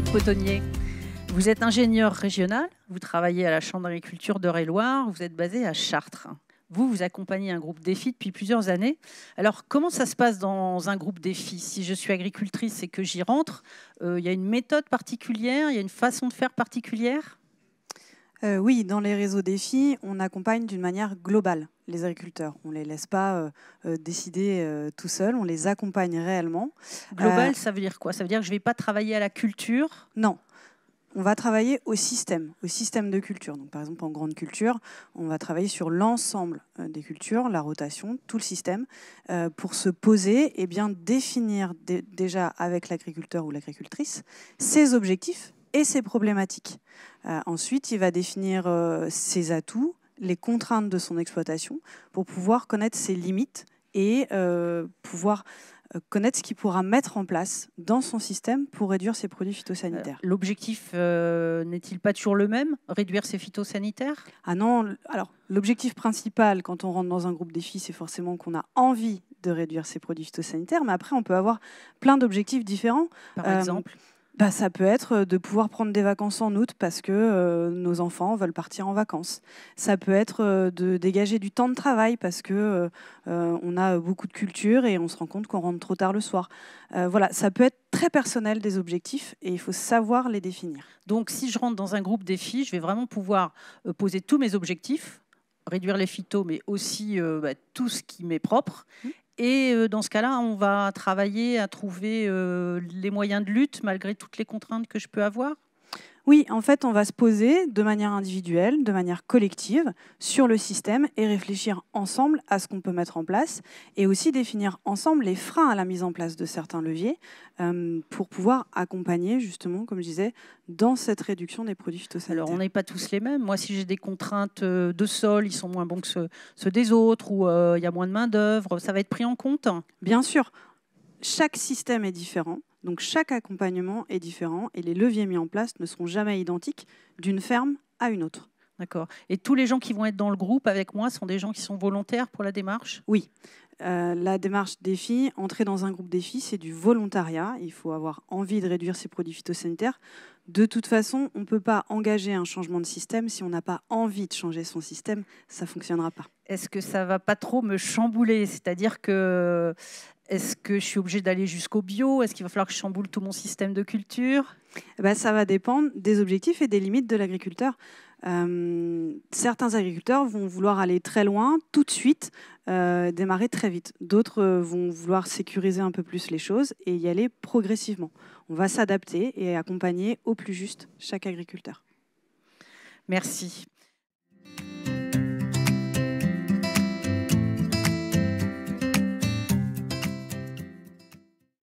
de Potonnier. Vous êtes ingénieur régional, vous travaillez à la Chambre d'agriculture de et loire vous êtes basé à Chartres. Vous, vous accompagnez un groupe défi depuis plusieurs années. Alors, comment ça se passe dans un groupe défi Si je suis agricultrice et que j'y rentre, euh, il y a une méthode particulière, il y a une façon de faire particulière euh, oui, dans les réseaux défis, on accompagne d'une manière globale les agriculteurs. On ne les laisse pas euh, euh, décider tout seuls, on les accompagne réellement. Global, ça veut dire quoi Ça veut dire que je ne vais pas travailler à la culture Non, on va travailler au système, au système de culture. Donc, par exemple, en grande culture, on va travailler sur l'ensemble des cultures, la rotation, tout le système, pour se poser et bien définir déjà avec l'agriculteur ou l'agricultrice ses objectifs et ses problématiques. Euh, ensuite, il va définir euh, ses atouts, les contraintes de son exploitation pour pouvoir connaître ses limites et euh, pouvoir connaître ce qu'il pourra mettre en place dans son système pour réduire ses produits phytosanitaires. L'objectif n'est-il pas toujours le même Réduire ses phytosanitaires Ah non, alors l'objectif principal quand on rentre dans un groupe défi, c'est forcément qu'on a envie de réduire ses produits phytosanitaires, mais après on peut avoir plein d'objectifs différents. Par exemple bah, ça peut être euh, de pouvoir prendre des vacances en août parce que euh, nos enfants veulent partir en vacances. Ça peut être euh, de dégager du temps de travail parce que on a beaucoup de culture et on se rend compte qu'on rentre trop tard le soir. voilà, ça peut être très personnel des objectifs et il faut savoir les définir. Donc si je rentre dans un groupe filles, je vais vraiment pouvoir poser tous mes objectifs réduire les phytos, mais aussi bah, tout ce qui m'est propre, mmh. Et euh, dans ce cas-là, on va travailler à trouver euh, les moyens de lutte malgré toutes les contraintes que je peux avoir. Oui, en fait, on va se poser de manière individuelle, de manière collective, sur le système et réfléchir ensemble à ce qu'on peut mettre en place et aussi définir ensemble les freins à la mise en place de certains leviers euh, pour pouvoir accompagner, justement, comme je disais, dans cette réduction des produits phytosanitaires. Alors, on n'est pas tous les mêmes. Moi, si j'ai des contraintes euh, de sol, ils sont moins bons que ceux, des autres, ou euh, il y a moins de main-d'œuvre, ça va être pris en compte Bien sûr. Chaque système est différent donc chaque accompagnement est différent et les leviers mis en place ne seront jamais identiques d'une ferme à une autre. D'accord. Et tous les gens qui vont être dans le groupe avec moi sont des gens qui sont volontaires pour la démarche Oui. Euh, la démarche défi, entrer dans un groupe défi, c'est du volontariat. Il faut avoir envie de réduire ses produits phytosanitaires. De toute façon, on ne peut pas engager un changement de système si on n'a pas envie de changer son système. Ça ne fonctionnera pas. Est-ce que ça va pas trop me chambouler C'est-à-dire que est-ce que je suis obligée d'aller jusqu'au bio Est-ce qu'il va falloir que je chamboule tout mon système de culture eh ben, Ça va dépendre des objectifs et des limites de l'agriculteur. Euh, certains agriculteurs vont vouloir aller très loin tout de suite, euh, démarrer très vite. D'autres vont vouloir sécuriser un peu plus les choses et y aller progressivement. On va s'adapter et accompagner au plus juste chaque agriculteur. Merci.